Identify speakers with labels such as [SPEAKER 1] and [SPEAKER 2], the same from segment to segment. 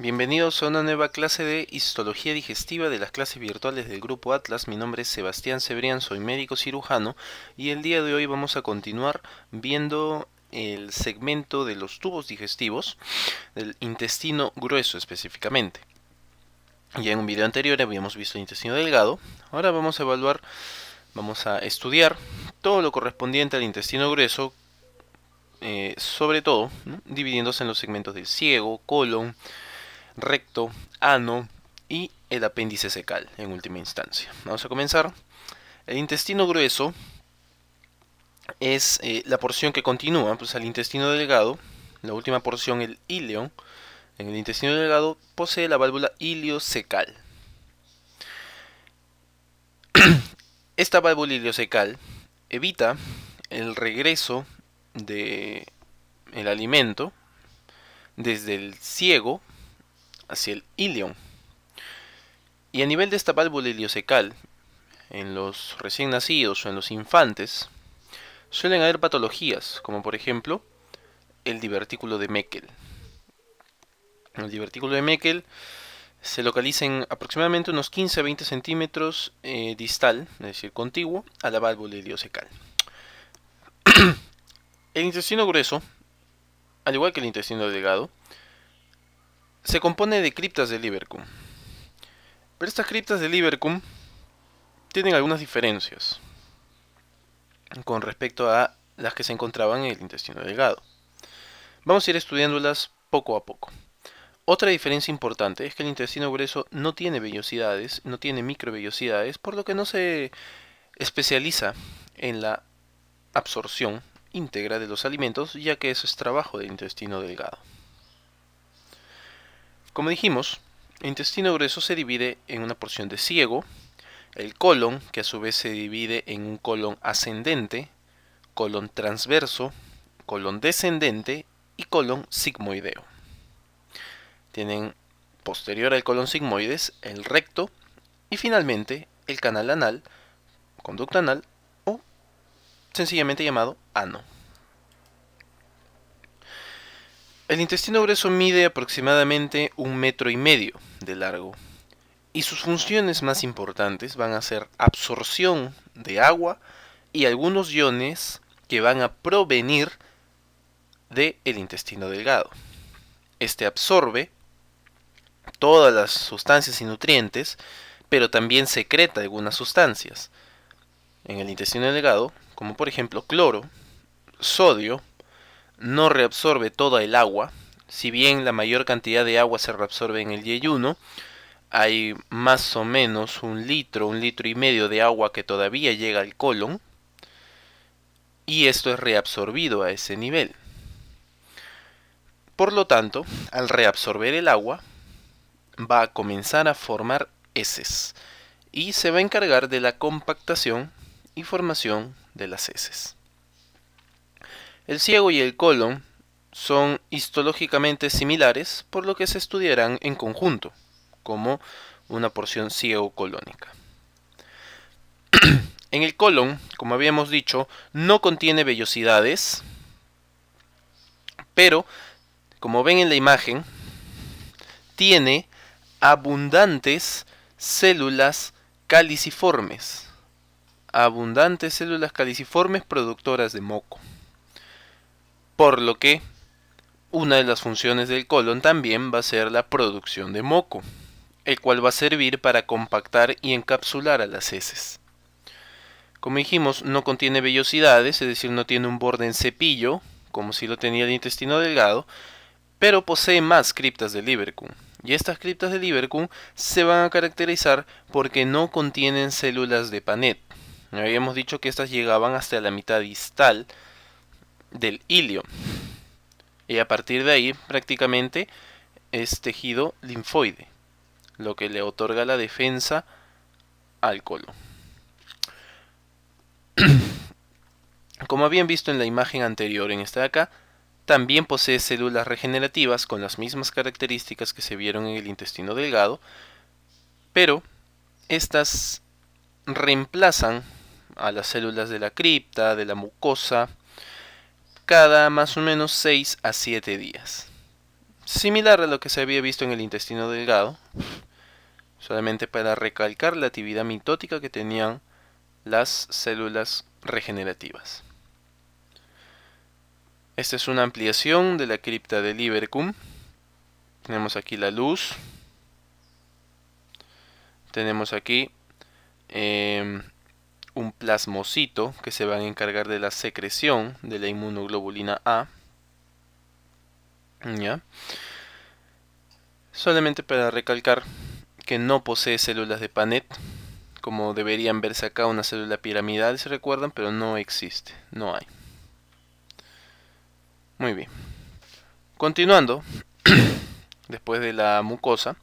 [SPEAKER 1] Bienvenidos a una nueva clase de Histología Digestiva de las clases virtuales del Grupo Atlas. Mi nombre es Sebastián Cebrián, soy médico cirujano y el día de hoy vamos a continuar viendo el segmento de los tubos digestivos, del intestino grueso específicamente. Ya en un video anterior habíamos visto el intestino delgado, ahora vamos a evaluar, vamos a estudiar todo lo correspondiente al intestino grueso, eh, sobre todo dividiéndose en los segmentos del ciego, colon, recto, ano y el apéndice secal en última instancia. Vamos a comenzar. El intestino grueso es eh, la porción que continúa pues, al intestino delgado. La última porción, el ileo. en el intestino delgado posee la válvula iliocecal. Esta válvula iliocecal evita el regreso del el alimento desde el ciego hacia el ilion. Y a nivel de esta válvula iliocecal, en los recién nacidos o en los infantes, suelen haber patologías, como por ejemplo el divertículo de Meckel. El divertículo de Meckel se localiza en aproximadamente unos 15 a 20 centímetros eh, distal, es decir, contiguo a la válvula iliocecal. el intestino grueso, al igual que el intestino delgado, se compone de criptas de Libercum. Pero estas criptas de Libercum tienen algunas diferencias con respecto a las que se encontraban en el intestino delgado. Vamos a ir estudiándolas poco a poco. Otra diferencia importante es que el intestino grueso no tiene vellosidades, no tiene microvellosidades, por lo que no se especializa en la absorción íntegra de los alimentos, ya que eso es trabajo del intestino delgado. Como dijimos, el intestino grueso se divide en una porción de ciego, el colon, que a su vez se divide en un colon ascendente, colon transverso, colon descendente y colon sigmoideo. Tienen posterior al colon sigmoides el recto y finalmente el canal anal, conducto anal o sencillamente llamado ano. El intestino grueso mide aproximadamente un metro y medio de largo y sus funciones más importantes van a ser absorción de agua y algunos iones que van a provenir del intestino delgado. Este absorbe todas las sustancias y nutrientes, pero también secreta algunas sustancias en el intestino delgado, como por ejemplo cloro, sodio, no reabsorbe toda el agua. Si bien la mayor cantidad de agua se reabsorbe en el yeyuno, hay más o menos un litro, un litro y medio de agua que todavía llega al colon y esto es reabsorbido a ese nivel. Por lo tanto, al reabsorber el agua, va a comenzar a formar heces y se va a encargar de la compactación y formación de las heces. El ciego y el colon son histológicamente similares, por lo que se estudiarán en conjunto, como una porción ciego-colónica. en el colon, como habíamos dicho, no contiene vellosidades, pero, como ven en la imagen, tiene abundantes células caliciformes, abundantes células caliciformes productoras de moco. Por lo que una de las funciones del colon también va a ser la producción de moco, el cual va a servir para compactar y encapsular a las heces. Como dijimos, no contiene vellosidades, es decir, no tiene un borde en cepillo, como si lo tenía el intestino delgado, pero posee más criptas de Libercum. Y estas criptas de Libercum se van a caracterizar porque no contienen células de Panet. Habíamos dicho que estas llegaban hasta la mitad distal del ilio. Y a partir de ahí prácticamente es tejido linfoide, lo que le otorga la defensa al colon. Como habían visto en la imagen anterior, en esta de acá, también posee células regenerativas con las mismas características que se vieron en el intestino delgado, pero estas reemplazan a las células de la cripta, de la mucosa, cada más o menos 6 a 7 días. Similar a lo que se había visto en el intestino delgado, solamente para recalcar la actividad mitótica que tenían las células regenerativas. Esta es una ampliación de la cripta de Ibercum. Tenemos aquí la luz. Tenemos aquí em, un plasmocito que se va a encargar de la secreción de la inmunoglobulina A. ¿Ya? Solamente para recalcar que no posee células de Panet, como deberían verse acá una célula piramidal, se recuerdan, pero no existe, no hay. Muy bien. Continuando, después de la mucosa,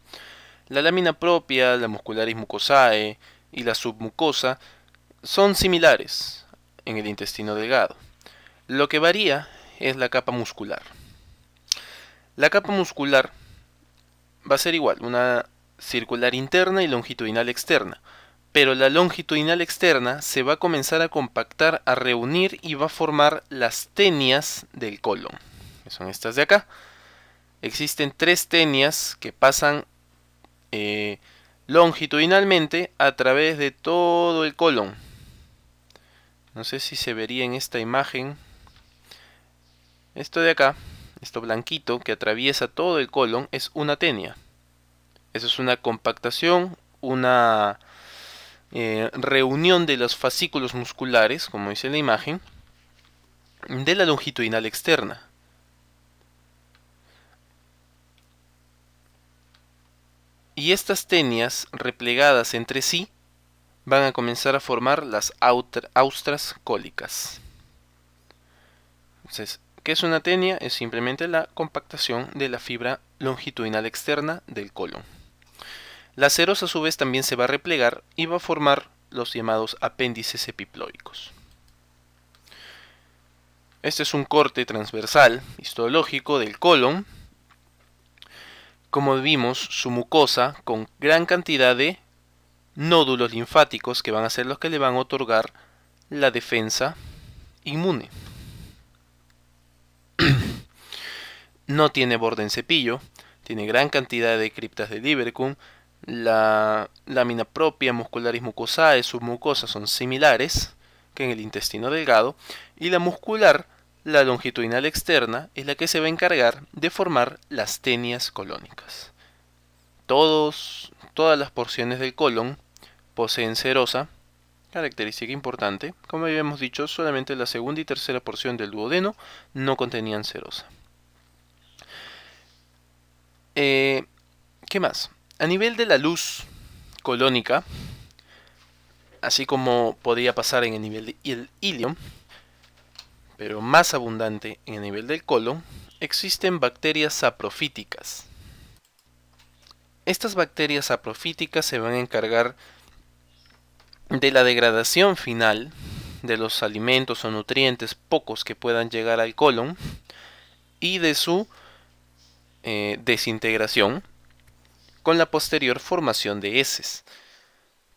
[SPEAKER 1] la lámina propia, la muscularis mucosae y la submucosa son similares en el intestino delgado. Lo que varía es la capa muscular. La capa muscular va a ser igual, una circular interna y longitudinal externa, pero la longitudinal externa se va a comenzar a compactar, a reunir y va a formar las tenias del colon, que son estas de acá. Existen tres tenias que pasan eh, longitudinalmente a través de todo el colon no sé si se vería en esta imagen, esto de acá, esto blanquito que atraviesa todo el colon, es una tenia. Eso es una compactación, una eh, reunión de los fascículos musculares, como dice la imagen, de la longitudinal externa. Y estas tenias replegadas entre sí van a comenzar a formar las austras cólicas. Entonces, ¿qué es una tenia? Es simplemente la compactación de la fibra longitudinal externa del colon. La cerosa a su vez también se va a replegar y va a formar los llamados apéndices epiploicos. Este es un corte transversal histológico del colon. Como vimos, su mucosa con gran cantidad de nódulos linfáticos que van a ser los que le van a otorgar la defensa inmune. no tiene borde en cepillo, tiene gran cantidad de criptas de Libercum, la lámina propia muscular y mucosae, sus mucosas son similares que en el intestino delgado, y la muscular, la longitudinal externa, es la que se va a encargar de formar las tenias colónicas. Todos, todas las porciones del colon poseen serosa, característica importante. Como habíamos dicho, solamente la segunda y tercera porción del duodeno no contenían serosa. Eh, ¿Qué más? A nivel de la luz colónica, así como Podría pasar en el nivel del ilio, pero más abundante en el nivel del colon, existen bacterias saprofíticas. Estas bacterias saprofíticas se van a encargar de la degradación final de los alimentos o nutrientes pocos que puedan llegar al colon y de su eh, desintegración con la posterior formación de heces.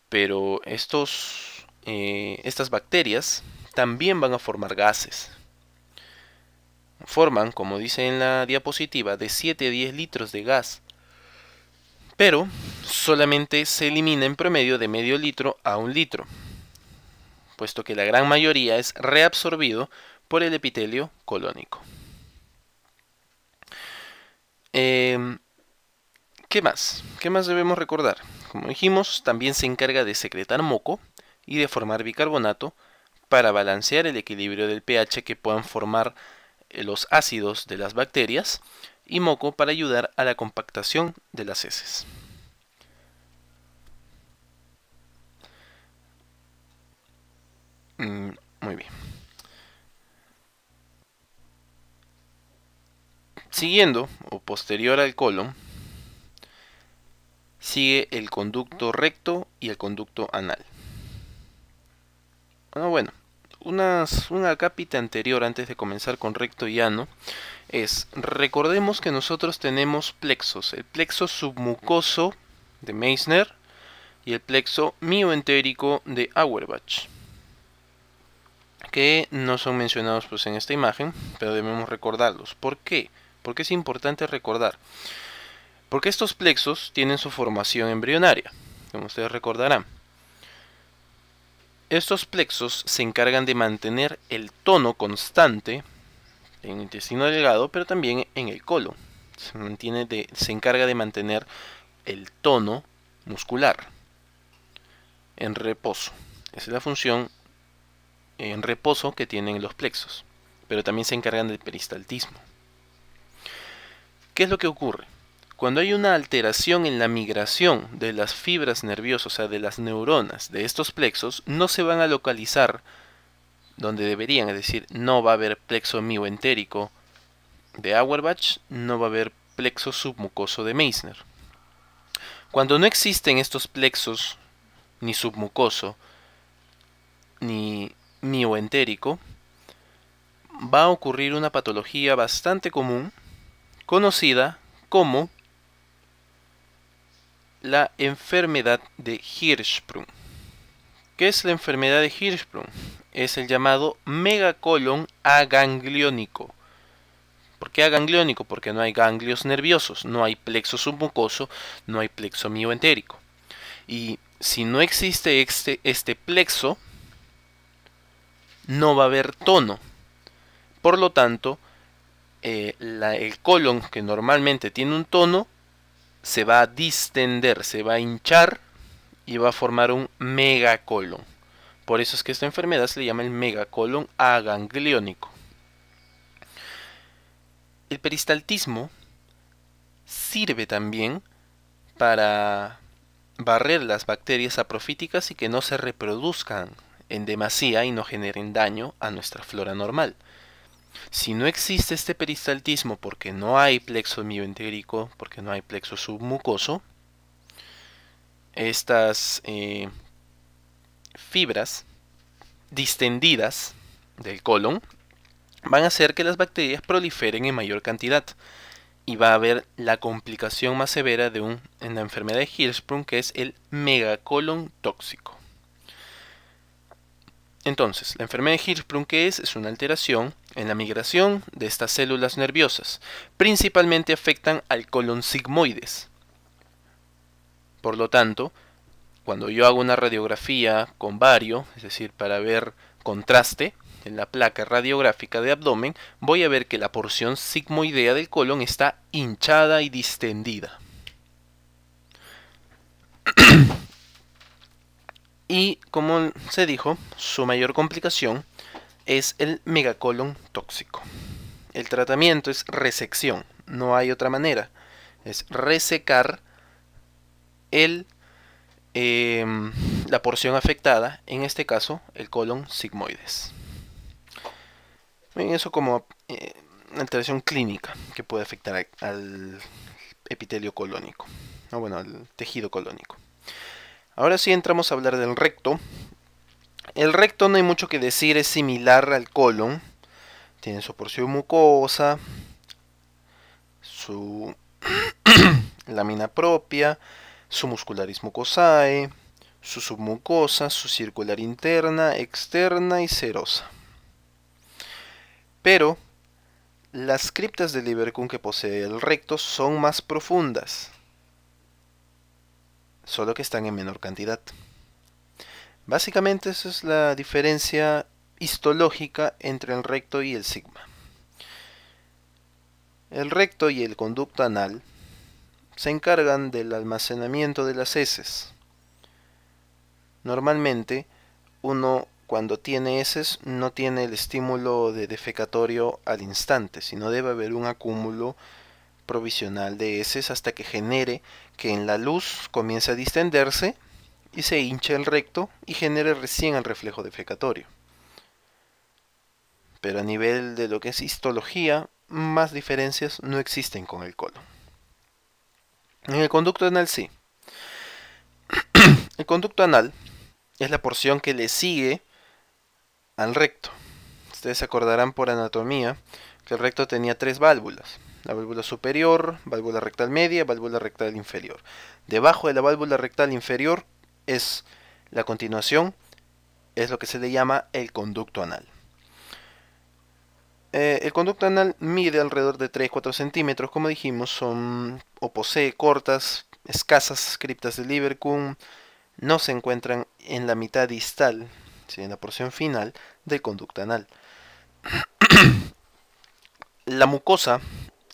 [SPEAKER 1] Pero estos, eh, estas bacterias también van a formar gases. Forman, como dice en la diapositiva, de 7 a 10 litros de gas pero solamente se elimina en promedio de medio litro a un litro, puesto que la gran mayoría es reabsorbido por el epitelio colónico. Em, ¿Qué más? ¿Qué más debemos recordar? Como dijimos, también se encarga de secretar moco y de formar bicarbonato para balancear el equilibrio del pH que puedan formar los ácidos de las bacterias y moco para ayudar a la compactación de las heces. Mm, muy bien. Siguiendo o posterior al colon, sigue el conducto recto y el conducto anal. Bueno, unas, una cápita anterior antes de comenzar con recto y ano, es, recordemos que nosotros tenemos plexos, el plexo submucoso de Meissner y el plexo mioentérico de Auerbach, que no son mencionados pues, en esta imagen, pero debemos recordarlos. ¿Por qué? Porque es importante recordar. Porque estos plexos tienen su formación embrionaria, como ustedes recordarán. Estos plexos se encargan de mantener el tono constante en el intestino delgado, pero también en el colon. Se, se encarga de mantener el tono muscular en reposo. Esa es la función en reposo que tienen los plexos, pero también se encargan del peristaltismo. ¿Qué es lo que ocurre? Cuando hay una alteración en la migración de las fibras nerviosas, o sea, de las neuronas de estos plexos, no se van a localizar donde deberían, es decir, no va a haber plexo mioentérico de Auerbach, no va a haber plexo submucoso de Meissner. Cuando no existen estos plexos, ni submucoso, ni mioentérico, va a ocurrir una patología bastante común, conocida como la enfermedad de Hirschsprung. ¿Qué es la enfermedad de Hirschsprung? es el llamado megacolon agangliónico. ¿Por qué agangliónico? Porque no hay ganglios nerviosos, no hay plexo submucoso, no hay plexo mioentérico. Y si no existe este, este plexo, no va a haber tono. Por lo tanto, eh, el colon, que normalmente tiene un tono, se va a distender, se va a hinchar y va a formar un megacolon. Por eso es que esta enfermedad se le llama el megacolon agangliónico. El peristaltismo sirve también para barrer las bacterias aprofíticas y que no se reproduzcan en demasía y no generen daño a nuestra flora normal. Si no existe este peristaltismo porque no hay plexo mioentérico, porque no hay plexo submucoso, estas eh, fibras distendidas del colon van a hacer que las bacterias proliferen en mayor cantidad y va a haber la complicación más severa de en la enfermedad de Hirschsprung que es el megacolon tóxico. Entonces, la enfermedad de Hirschsprung que es es una alteración en la migración de estas células nerviosas. Principalmente afectan al colon sigmoides. Por lo tanto, cuando yo hago una radiografía con vario, es decir, para ver contraste en la placa radiográfica de abdomen, voy a ver que la porción sigmoidea del colon está hinchada y distendida. y como se dijo, su mayor complicación es el megacolon tóxico. El tratamiento es resección, no hay otra manera. Es resecar el Em, la porción afectada, en este caso el colon sigmoides. eso como eh, una alteración clínica que puede afectar al epitelio colónico, bueno, al tejido colónico. Ahora sí entramos a hablar del recto. El recto no hay mucho que decir, es similar al colon. Tiene su porción mucosa, su lámina propia, su muscularismo mucosae, su submucosa, su circular interna, externa y serosa. Pero las criptas del Libercum que posee el recto son más profundas, solo que están en menor cantidad. Básicamente esa es la diferencia histológica entre el recto y el sigma. El recto y el conducto anal se encargan del almacenamiento de las heces. Normalmente, uno cuando tiene heces no tiene el estímulo de defecatorio al instante, sino debe haber un acúmulo provisional de heces hasta que genere que en la luz comience a distenderse y se hinche el recto y genere recién el reflejo defecatorio. Pero a nivel de lo que es histología, más diferencias no existen con el colon. En el conducto anal sí. el conducto anal es la porción que le sigue al recto. Ustedes se acordarán por anatomía que el recto tenía tres válvulas. La válvula superior, válvula rectal media, válvula rectal inferior. Debajo de la válvula rectal inferior es la continuación, es lo que se le llama el conducto anal. Eh, el conducto anal mide alrededor de 3-4 centímetros, como dijimos, son o posee cortas, escasas criptas de Lieberkühn. no se encuentran en la mitad distal, sino en la porción final del conducto anal. la mucosa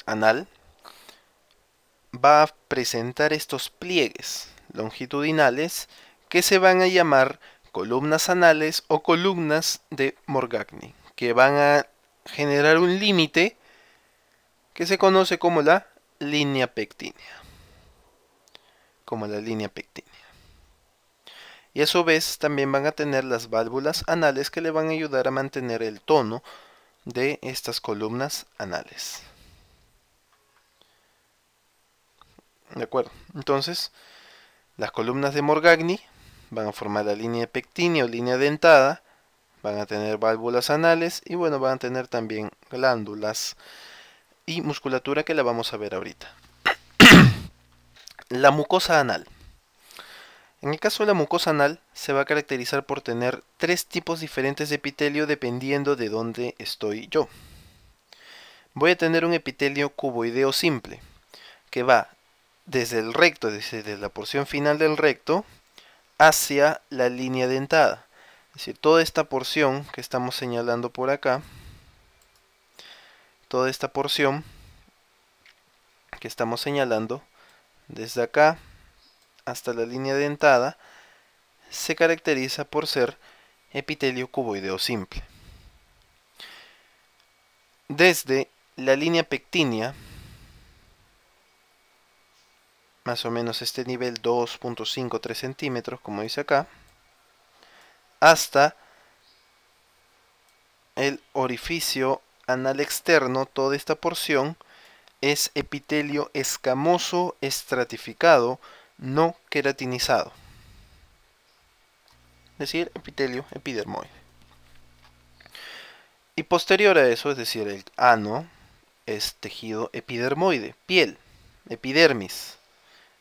[SPEAKER 1] anal va a presentar estos pliegues longitudinales que se van a llamar columnas anales o columnas de Morgagni, que van a generar un límite que se conoce como la línea pectínea, como la línea pectínea. Y a su vez también van a tener las válvulas anales que le van a ayudar a mantener el tono de estas columnas anales. ¿De acuerdo? Entonces, las columnas de Morgagni van a formar la línea pectínea o línea dentada, van a tener válvulas anales y bueno, van a tener también glándulas y musculatura que la vamos a ver ahorita. la mucosa anal. En el caso de la mucosa anal, se va a caracterizar por tener tres tipos diferentes de epitelio dependiendo de dónde estoy yo. Voy a tener un epitelio cuboideo simple, que va desde el recto, desde la porción final del recto, hacia la línea dentada. Es decir, toda esta porción que estamos señalando por acá, toda esta porción que estamos señalando desde acá hasta la línea dentada se caracteriza por ser epitelio cuboideo simple. Desde la línea pectínea, más o menos este nivel 2.53 centímetros, como dice acá, hasta el orificio anal externo, toda esta porción, es epitelio escamoso estratificado, no queratinizado. Es decir, epitelio epidermoide. Y posterior a eso, es decir, el ano es tejido epidermoide, piel, epidermis.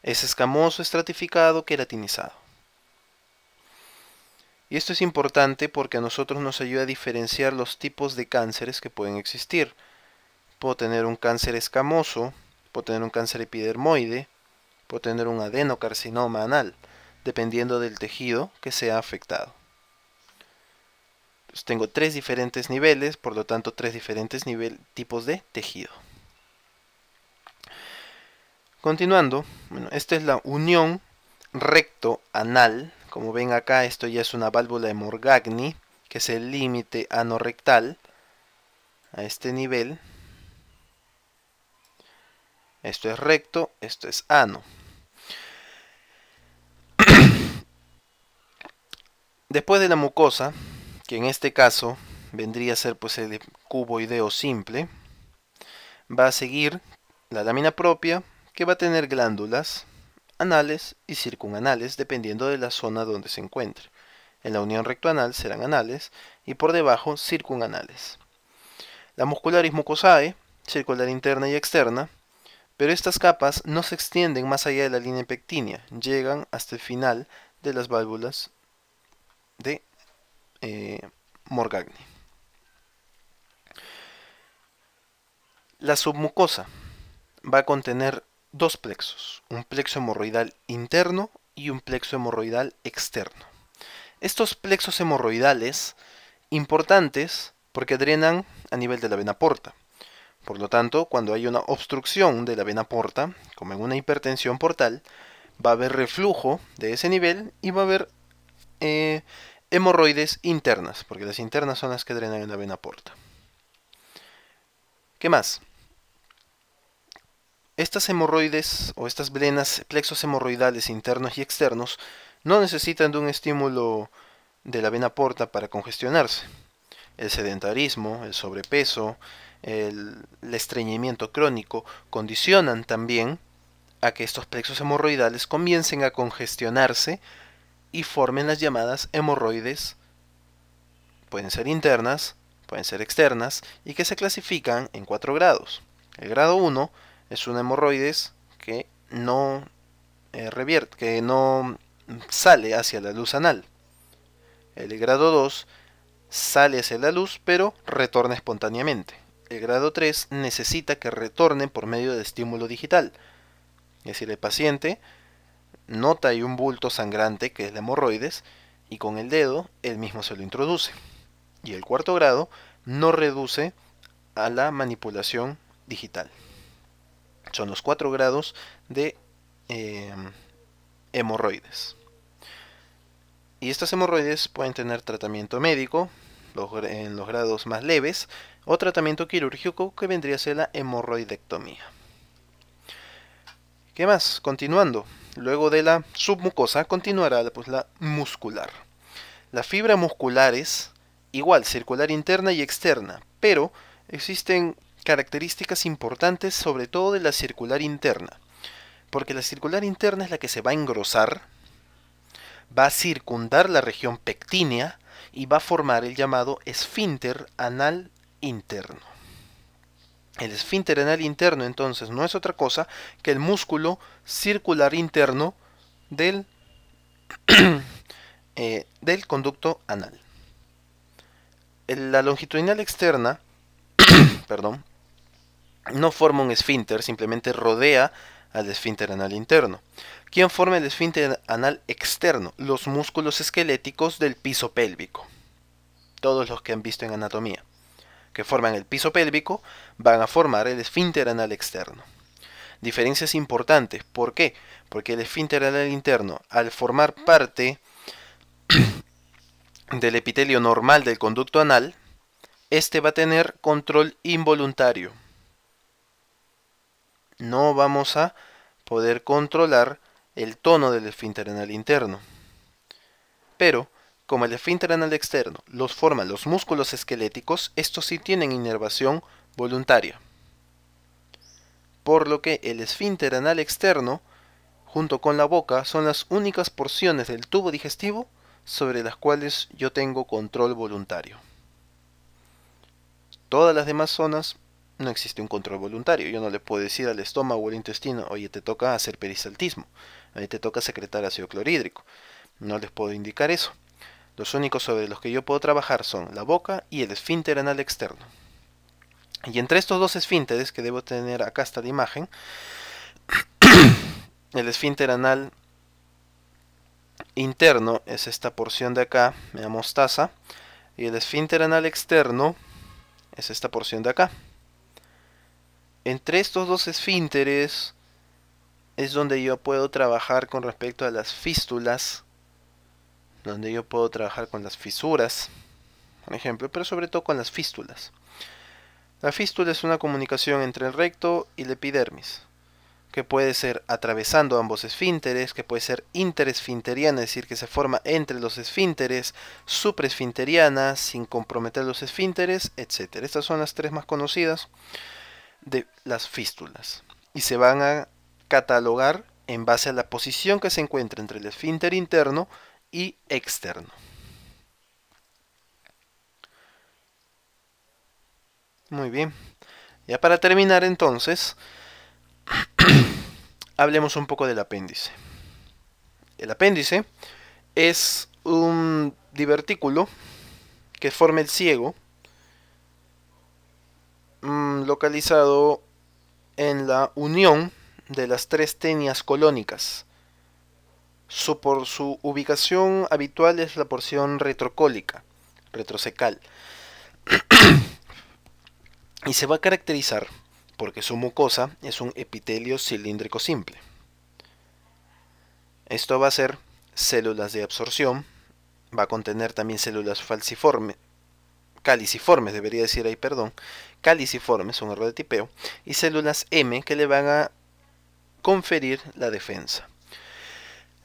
[SPEAKER 1] Es escamoso, estratificado, queratinizado. Y esto es importante porque a nosotros nos ayuda a diferenciar los tipos de cánceres que pueden existir. Puedo tener un cáncer escamoso, puedo tener un cáncer epidermoide, puedo tener un adenocarcinoma anal, dependiendo del tejido que sea afectado. tengo tres diferentes niveles, por lo tanto tres diferentes tipos de tejido. Continuando, bueno, esta es la unión recto-anal como ven acá, esto ya es una válvula de Morgagni, que es el límite rectal a este nivel. Esto es recto, esto es ano. Después de la mucosa, que en este caso vendría a ser pues el cuboideo simple, va a seguir la lámina propia que va a tener glándulas anales y circunanales dependiendo de la zona donde se encuentre. En la unión rectoanal serán anales y por debajo circunanales. La muscularis mucosae, circular interna y externa, pero estas capas no se extienden más allá de la línea pectínea, llegan hasta el final de las válvulas de eh, Morgagni. La submucosa va a contener dos plexos, un plexo hemorroidal interno y un plexo hemorroidal externo. Estos plexos hemorroidales importantes porque drenan a nivel de la vena porta. Por lo tanto, cuando hay una obstrucción de la vena porta, como en una hipertensión portal, va a haber reflujo de ese nivel y va a haber eh, hemorroides internas, porque las internas son las que drenan en la vena porta. ¿Qué más? Estas hemorroides o estas venas, plexos hemorroidales internos y externos, no necesitan de un estímulo de la vena porta para congestionarse. El sedentarismo, el sobrepeso, el, el estreñimiento crónico condicionan también a que estos plexos hemorroidales comiencen a congestionarse y formen las llamadas hemorroides. Pueden ser internas, pueden ser externas y que se clasifican en cuatro grados. El grado 1 es una hemorroides que no eh, que no sale hacia la luz anal. El grado 2 sale hacia la luz pero retorna espontáneamente. El grado 3 necesita que retorne por medio de estímulo digital. Es decir, el paciente nota hay un bulto sangrante que es la hemorroides y con el dedo él mismo se lo introduce. Y el cuarto grado no reduce a la manipulación digital son los 4 grados de em, hemorroides. Y estas hemorroides pueden tener tratamiento médico en los grados más leves o tratamiento quirúrgico que vendría a ser la hemorroidectomía. ¿Qué más? Continuando. Luego de la submucosa continuará pues, la muscular. La fibra muscular es igual, circular interna y externa, pero existen características importantes sobre todo de la circular interna, porque la circular interna es la que se va a engrosar, va a circundar la región pectínea y va a formar el llamado esfínter anal interno. El esfínter anal interno entonces no es otra cosa que el músculo circular interno del, eh, del conducto anal. La longitudinal externa, perdón, no forma un esfínter, simplemente rodea al esfínter anal interno. ¿Quién forma el esfínter anal externo? Los músculos esqueléticos del piso pélvico. Todos los que han visto en anatomía, que forman el piso pélvico, van a formar el esfínter anal externo. Diferencias importantes. ¿Por qué? Porque el esfínter anal interno, al formar parte del epitelio normal del conducto anal, este va a tener control involuntario no vamos a poder controlar el tono del esfínter anal interno. Pero, como el esfínter anal externo los forman los músculos esqueléticos, estos sí tienen inervación voluntaria. Por lo que el esfínter anal externo, junto con la boca, son las únicas porciones del tubo digestivo sobre las cuales yo tengo control voluntario. Todas las demás zonas no existe un control voluntario. Yo no le puedo decir al estómago o al intestino, oye, te toca hacer peristaltismo, ahí te toca secretar ácido clorhídrico. No les puedo indicar eso. Los únicos sobre los que yo puedo trabajar son la boca y el esfínter anal externo. Y entre estos dos esfínteres, que debo tener acá esta de imagen, el esfínter anal interno es esta porción de acá, me da mostaza, y el esfínter anal externo es esta porción de acá, entre estos dos esfínteres es donde yo puedo trabajar con respecto a las fístulas, donde yo puedo trabajar con las fisuras, por ejemplo, pero sobre todo con las fístulas. La fístula es una comunicación entre el recto y la epidermis, que puede ser atravesando ambos esfínteres, que puede ser interesfinteriana, es decir, que se forma entre los esfínteres, supresfinteriana, sin comprometer los esfínteres, etc. Estas son las tres más conocidas de las fístulas y se van a catalogar en base a la posición que se encuentra entre el esfínter interno y externo. Muy bien. Ya para terminar entonces, hablemos un poco del apéndice. El apéndice es un divertículo que forma el ciego Mm, localizado en la unión de las tres tenias colónicas. Su, por su ubicación habitual es la porción retrocólica, retrocecal. y se va a caracterizar porque su mucosa es un epitelio cilíndrico simple. Esto va a ser células de absorción, va a contener también células falciformes, caliciformes, debería decir ahí, perdón, caliciformes, un error de tipeo, y células M que le van a conferir la defensa.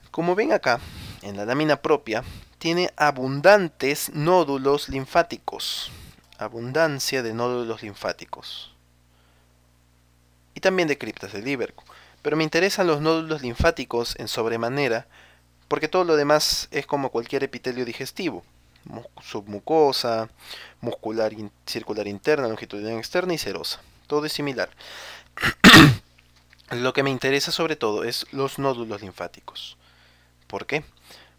[SPEAKER 1] Como ven acá, en la lámina propia, tiene abundantes nódulos linfáticos, abundancia de nódulos linfáticos, y también de criptas de Liverpool. Pero me interesan los nódulos linfáticos en sobremanera, porque todo lo demás es como cualquier epitelio digestivo submucosa, muscular circular interna, longitudinal externa y serosa. Todo es similar. Lo que me interesa sobre todo es los nódulos linfáticos. ¿Por qué?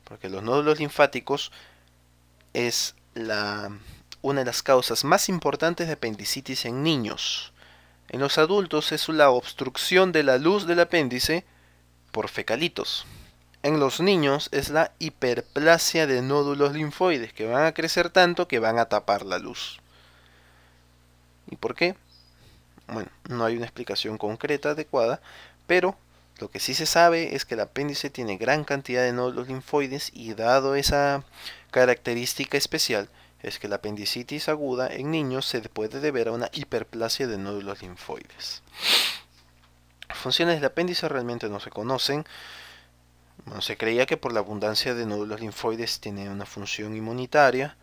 [SPEAKER 1] Porque los nódulos linfáticos es una de las causas más importantes de apendicitis en niños. En los adultos es la obstrucción de la luz del apéndice por fecalitos en los niños es la hiperplasia de nódulos linfoides, que van a crecer tanto que van a tapar la luz. ¿Y por qué? Bueno, no hay una explicación concreta adecuada, pero lo que sí se sabe es que el apéndice tiene gran cantidad de nódulos linfoides y dado esa característica especial, es que la apendicitis aguda en niños se puede deber a una hiperplasia de nódulos linfoides. Funciones del apéndice realmente no se conocen. Bueno, se creía que por la abundancia de nódulos linfoides tiene una función inmunitaria,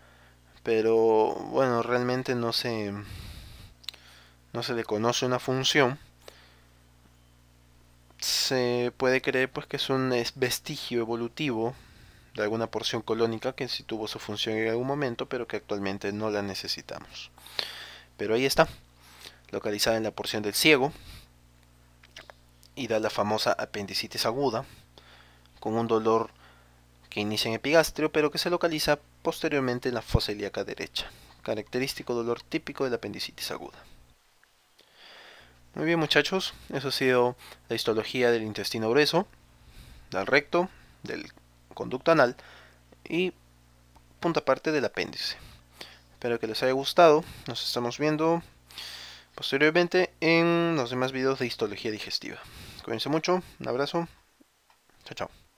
[SPEAKER 1] pero bueno, realmente no se, no se le conoce una función. Se puede creer pues que es un vestigio evolutivo de alguna porción colónica que sí tuvo su función en algún momento, pero que actualmente no la necesitamos. Pero ahí está, localizada en la porción del ciego y da la famosa apendicitis aguda, con un dolor que inicia en epigastrio, pero que se localiza posteriormente en la fosa ilíaca derecha, característico dolor típico de la apendicitis aguda. Muy bien muchachos, eso ha sido la histología del intestino grueso, del recto, del conducto anal y punta parte del apéndice. Espero que les haya gustado, nos estamos viendo posteriormente en los demás videos de histología digestiva. Cuídense mucho, un abrazo, chao chao.